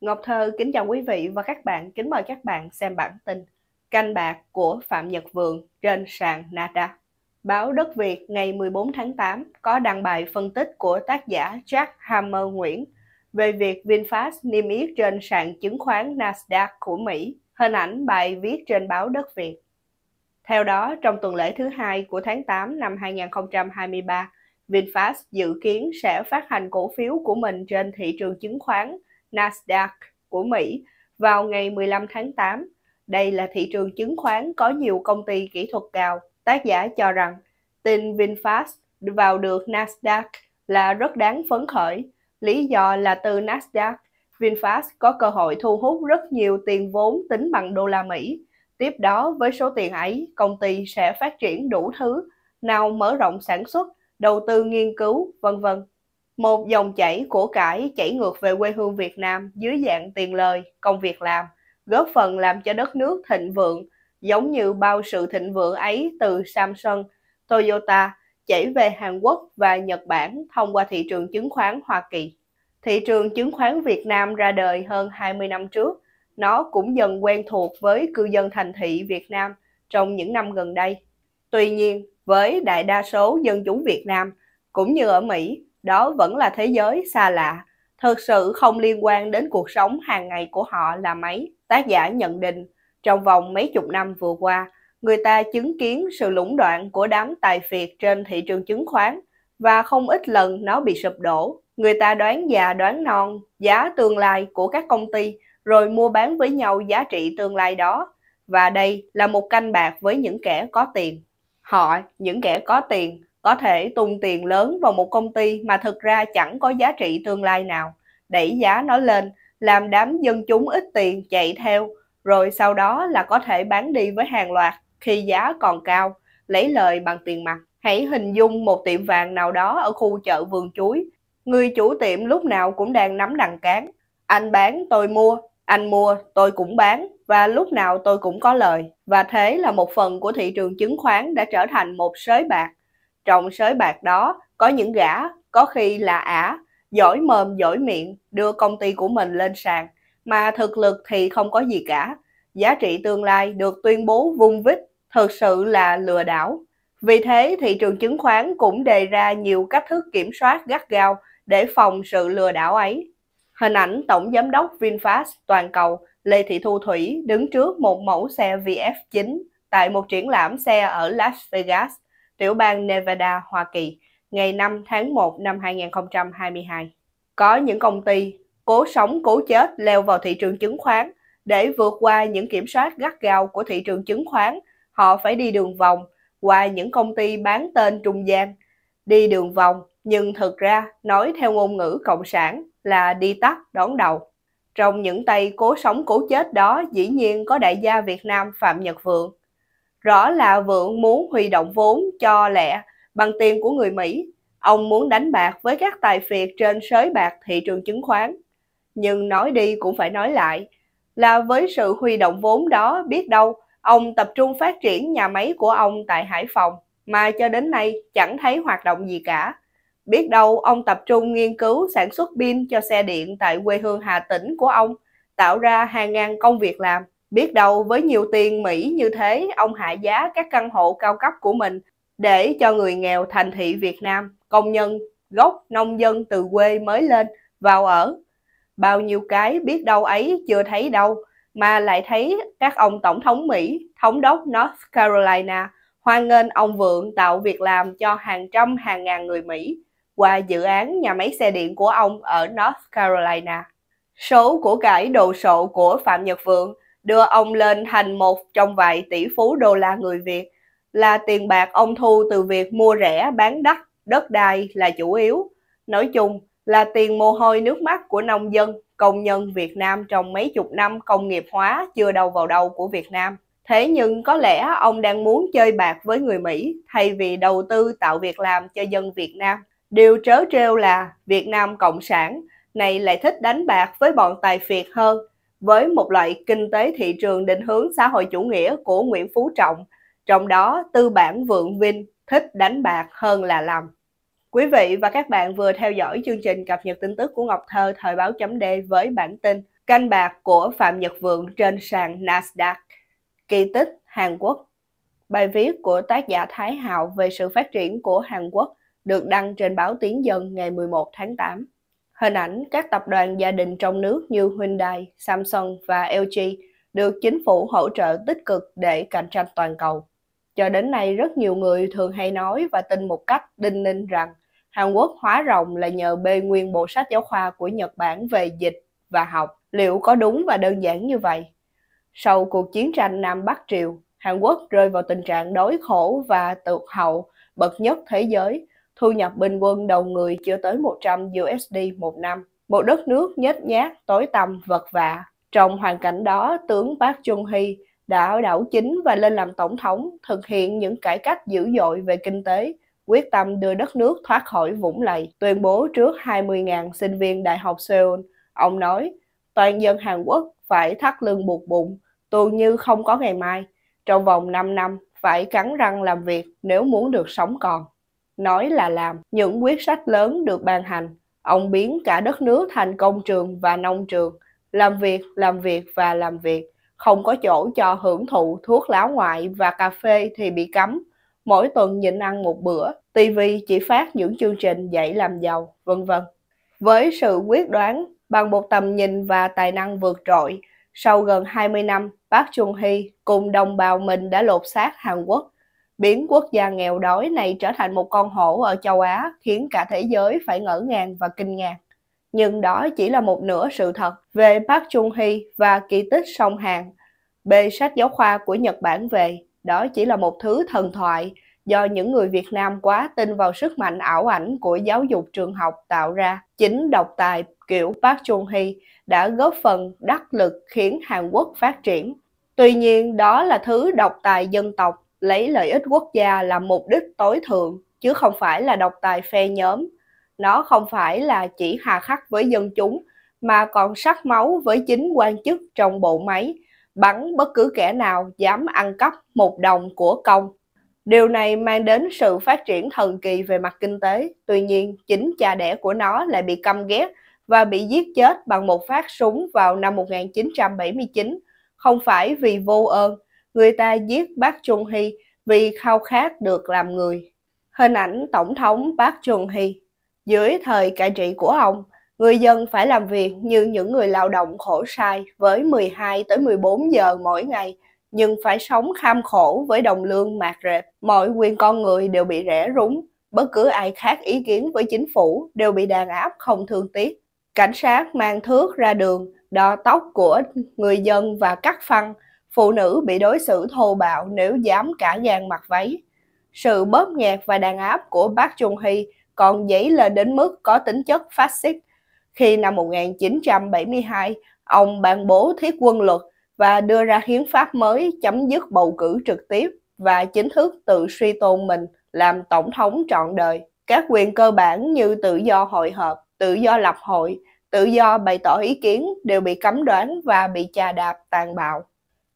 Ngọc Thơ kính chào quý vị và các bạn, kính mời các bạn xem bản tin Canh bạc của Phạm Nhật Vượng trên sàn Nada. Báo Đất Việt ngày 14 tháng 8 có đăng bài phân tích của tác giả Jack Hammer Nguyễn về việc VinFast niêm yết trên sàn chứng khoán Nasdaq của Mỹ, hình ảnh bài viết trên báo Đất Việt. Theo đó, trong tuần lễ thứ hai của tháng 8 năm 2023, VinFast dự kiến sẽ phát hành cổ phiếu của mình trên thị trường chứng khoán – Nasdaq của Mỹ vào ngày 15 tháng 8. Đây là thị trường chứng khoán có nhiều công ty kỹ thuật cao. Tác giả cho rằng tin VinFast vào được Nasdaq là rất đáng phấn khởi. Lý do là từ Nasdaq, VinFast có cơ hội thu hút rất nhiều tiền vốn tính bằng đô la Mỹ. Tiếp đó, với số tiền ấy, công ty sẽ phát triển đủ thứ, nào mở rộng sản xuất, đầu tư nghiên cứu, vân vân. Một dòng chảy của cải chảy ngược về quê hương Việt Nam dưới dạng tiền lời, công việc làm, góp phần làm cho đất nước thịnh vượng, giống như bao sự thịnh vượng ấy từ Samsung, Toyota chảy về Hàn Quốc và Nhật Bản thông qua thị trường chứng khoán Hoa Kỳ. Thị trường chứng khoán Việt Nam ra đời hơn 20 năm trước, nó cũng dần quen thuộc với cư dân thành thị Việt Nam trong những năm gần đây. Tuy nhiên, với đại đa số dân chúng Việt Nam, cũng như ở Mỹ, đó vẫn là thế giới xa lạ, thực sự không liên quan đến cuộc sống hàng ngày của họ là mấy. Tác giả nhận định, trong vòng mấy chục năm vừa qua, người ta chứng kiến sự lũng đoạn của đám tài phiệt trên thị trường chứng khoán và không ít lần nó bị sụp đổ. Người ta đoán già đoán non, giá tương lai của các công ty rồi mua bán với nhau giá trị tương lai đó. Và đây là một canh bạc với những kẻ có tiền. Họ, những kẻ có tiền, có thể tung tiền lớn vào một công ty mà thực ra chẳng có giá trị tương lai nào, đẩy giá nó lên, làm đám dân chúng ít tiền chạy theo, rồi sau đó là có thể bán đi với hàng loạt khi giá còn cao, lấy lời bằng tiền mặt. Hãy hình dung một tiệm vàng nào đó ở khu chợ vườn chuối. Người chủ tiệm lúc nào cũng đang nắm đằng cán. Anh bán, tôi mua. Anh mua, tôi cũng bán. Và lúc nào tôi cũng có lời. Và thế là một phần của thị trường chứng khoán đã trở thành một sới bạc trong sới bạc đó có những gã, có khi là ả, giỏi mồm giỏi miệng đưa công ty của mình lên sàn, mà thực lực thì không có gì cả. Giá trị tương lai được tuyên bố vung vít thực sự là lừa đảo. Vì thế, thị trường chứng khoán cũng đề ra nhiều cách thức kiểm soát gắt gao để phòng sự lừa đảo ấy. Hình ảnh Tổng Giám đốc VinFast toàn cầu Lê Thị Thu Thủy đứng trước một mẫu xe VF9 tại một triển lãm xe ở Las Vegas – tiểu bang Nevada, Hoa Kỳ, ngày 5 tháng 1 năm 2022. Có những công ty cố sống cố chết leo vào thị trường chứng khoán để vượt qua những kiểm soát gắt gao của thị trường chứng khoán, họ phải đi đường vòng qua những công ty bán tên trung gian. Đi đường vòng nhưng thực ra nói theo ngôn ngữ cộng sản là đi tắt đón đầu. Trong những tay cố sống cố chết đó dĩ nhiên có đại gia Việt Nam Phạm Nhật Vượng. Rõ là Vượng muốn huy động vốn cho lẹ bằng tiền của người Mỹ. Ông muốn đánh bạc với các tài phiệt trên sới bạc thị trường chứng khoán. Nhưng nói đi cũng phải nói lại là với sự huy động vốn đó biết đâu ông tập trung phát triển nhà máy của ông tại Hải Phòng mà cho đến nay chẳng thấy hoạt động gì cả. Biết đâu ông tập trung nghiên cứu sản xuất pin cho xe điện tại quê hương Hà Tĩnh của ông, tạo ra hàng ngàn công việc làm. Biết đâu với nhiều tiền Mỹ như thế, ông hạ giá các căn hộ cao cấp của mình để cho người nghèo thành thị Việt Nam, công nhân, gốc, nông dân từ quê mới lên, vào ở. Bao nhiêu cái biết đâu ấy chưa thấy đâu, mà lại thấy các ông tổng thống Mỹ, thống đốc North Carolina hoan nghênh ông Vượng tạo việc làm cho hàng trăm hàng ngàn người Mỹ qua dự án nhà máy xe điện của ông ở North Carolina. Số của cải đồ sộ của Phạm Nhật Vượng đưa ông lên thành một trong vài tỷ phú đô la người Việt, là tiền bạc ông thu từ việc mua rẻ bán đắt, đất đai là chủ yếu. Nói chung là tiền mồ hôi nước mắt của nông dân, công nhân Việt Nam trong mấy chục năm công nghiệp hóa chưa đầu vào đầu của Việt Nam. Thế nhưng có lẽ ông đang muốn chơi bạc với người Mỹ thay vì đầu tư tạo việc làm cho dân Việt Nam. Điều trớ trêu là Việt Nam Cộng sản này lại thích đánh bạc với bọn tài phiệt hơn với một loại kinh tế thị trường định hướng xã hội chủ nghĩa của Nguyễn Phú Trọng, trong đó tư bản vượng vinh thích đánh bạc hơn là làm. Quý vị và các bạn vừa theo dõi chương trình cập nhật tin tức của Ngọc Thơ thời báo chấm D với bản tin canh bạc của Phạm Nhật Vượng trên sàn Nasdaq, kỳ tích Hàn Quốc. Bài viết của tác giả Thái Hạo về sự phát triển của Hàn Quốc được đăng trên báo Tiếng Dân ngày 11 tháng 8. Hình ảnh các tập đoàn gia đình trong nước như Hyundai, Samsung và LG được chính phủ hỗ trợ tích cực để cạnh tranh toàn cầu. Cho đến nay, rất nhiều người thường hay nói và tin một cách đinh ninh rằng Hàn Quốc hóa rồng là nhờ bê nguyên bộ sách giáo khoa của Nhật Bản về dịch và học. Liệu có đúng và đơn giản như vậy? Sau cuộc chiến tranh Nam Bắc Triều, Hàn Quốc rơi vào tình trạng đói khổ và tụt hậu bậc nhất thế giới – thu nhập bình quân đầu người chưa tới 100 USD một năm. Một đất nước nhếch nhác, tối tăm, vật vả. Trong hoàn cảnh đó, tướng Park Chung-hee đã đảo chính và lên làm tổng thống, thực hiện những cải cách dữ dội về kinh tế, quyết tâm đưa đất nước thoát khỏi vũng lầy. Tuyên bố trước 20.000 sinh viên Đại học Seoul, ông nói, toàn dân Hàn Quốc phải thắt lưng buộc bụng, tù như không có ngày mai. Trong vòng 5 năm, phải cắn răng làm việc nếu muốn được sống còn nói là làm. Những quyết sách lớn được ban hành. Ông biến cả đất nước thành công trường và nông trường. Làm việc, làm việc và làm việc. Không có chỗ cho hưởng thụ thuốc lá ngoại và cà phê thì bị cấm. Mỗi tuần nhịn ăn một bữa. TV chỉ phát những chương trình dạy làm giàu, vân vân. Với sự quyết đoán, bằng một tầm nhìn và tài năng vượt trội, sau gần 20 năm, Park Chung Hee cùng đồng bào mình đã lột xác Hàn Quốc biến quốc gia nghèo đói này trở thành một con hổ ở châu Á khiến cả thế giới phải ngỡ ngàng và kinh ngạc. Nhưng đó chỉ là một nửa sự thật về Park Chung Hee và kỳ tích sông Hàn. Bê sách giáo khoa của Nhật Bản về, đó chỉ là một thứ thần thoại do những người Việt Nam quá tin vào sức mạnh ảo ảnh của giáo dục trường học tạo ra. Chính độc tài kiểu Park Chung Hee đã góp phần đắc lực khiến Hàn Quốc phát triển. Tuy nhiên, đó là thứ độc tài dân tộc lấy lợi ích quốc gia là mục đích tối thượng chứ không phải là độc tài phe nhóm. Nó không phải là chỉ hà khắc với dân chúng mà còn sắc máu với chính quan chức trong bộ máy, bắn bất cứ kẻ nào dám ăn cắp một đồng của công. Điều này mang đến sự phát triển thần kỳ về mặt kinh tế, tuy nhiên chính cha đẻ của nó lại bị căm ghét và bị giết chết bằng một phát súng vào năm 1979, không phải vì vô ơn người ta giết bác Chung Hy vì khao khát được làm người. Hình ảnh Tổng thống bác Chung Hy Dưới thời cai trị của ông, người dân phải làm việc như những người lao động khổ sai với 12 tới 14 giờ mỗi ngày, nhưng phải sống kham khổ với đồng lương mạt rệp. Mọi quyền con người đều bị rẻ rúng, bất cứ ai khác ý kiến với chính phủ đều bị đàn áp không thương tiếc. Cảnh sát mang thước ra đường, đo tóc của người dân và cắt phăng, phụ nữ bị đối xử thô bạo nếu dám cả gan mặc váy. Sự bóp nghẹt và đàn áp của bác Chung Hy còn dấy lên đến mức có tính chất phát xít khi năm 1972 ông ban bố thiết quân luật và đưa ra hiến pháp mới chấm dứt bầu cử trực tiếp và chính thức tự suy tôn mình làm tổng thống trọn đời. Các quyền cơ bản như tự do hội họp, tự do lập hội, tự do bày tỏ ý kiến đều bị cấm đoán và bị chà đạp tàn bạo.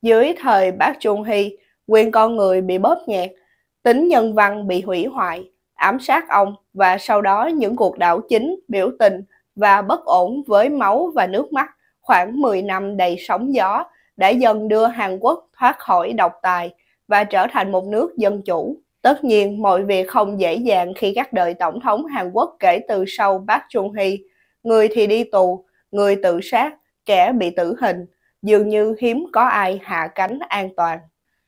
Dưới thời bác Trung Hy, quyền con người bị bóp nhạt, tính nhân văn bị hủy hoại, ám sát ông và sau đó những cuộc đảo chính, biểu tình và bất ổn với máu và nước mắt khoảng 10 năm đầy sóng gió đã dần đưa Hàn Quốc thoát khỏi độc tài và trở thành một nước dân chủ. Tất nhiên, mọi việc không dễ dàng khi các đời tổng thống Hàn Quốc kể từ sau bác Chung Hy, Người thì đi tù, người tự sát, kẻ bị tử hình, dường như hiếm có ai hạ cánh an toàn.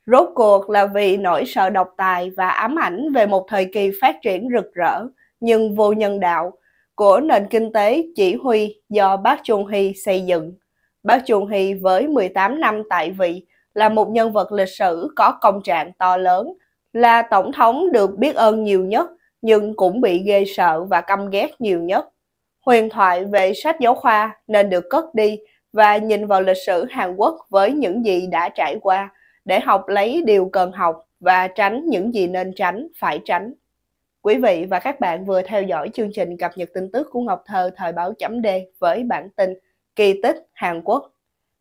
Rốt cuộc là vì nỗi sợ độc tài và ám ảnh về một thời kỳ phát triển rực rỡ nhưng vô nhân đạo của nền kinh tế chỉ huy do bác Chung Hy xây dựng. Bác Chung Hy với 18 năm tại vị là một nhân vật lịch sử có công trạng to lớn, là tổng thống được biết ơn nhiều nhất nhưng cũng bị ghê sợ và căm ghét nhiều nhất. Huyền thoại về sách giáo khoa nên được cất đi và nhìn vào lịch sử Hàn Quốc với những gì đã trải qua để học lấy điều cần học và tránh những gì nên tránh, phải tránh. Quý vị và các bạn vừa theo dõi chương trình cập nhật tin tức của Ngọc Thơ thời báo chấm D với bản tin Kỳ tích Hàn Quốc.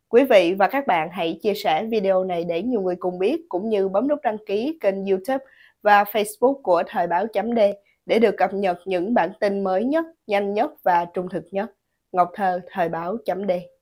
Quý vị và các bạn hãy chia sẻ video này để nhiều người cùng biết cũng như bấm nút đăng ký kênh YouTube và Facebook của thời báo chấm D để được cập nhật những bản tin mới nhất, nhanh nhất và trung thực nhất. Ngọc Thơ thời báo chấm D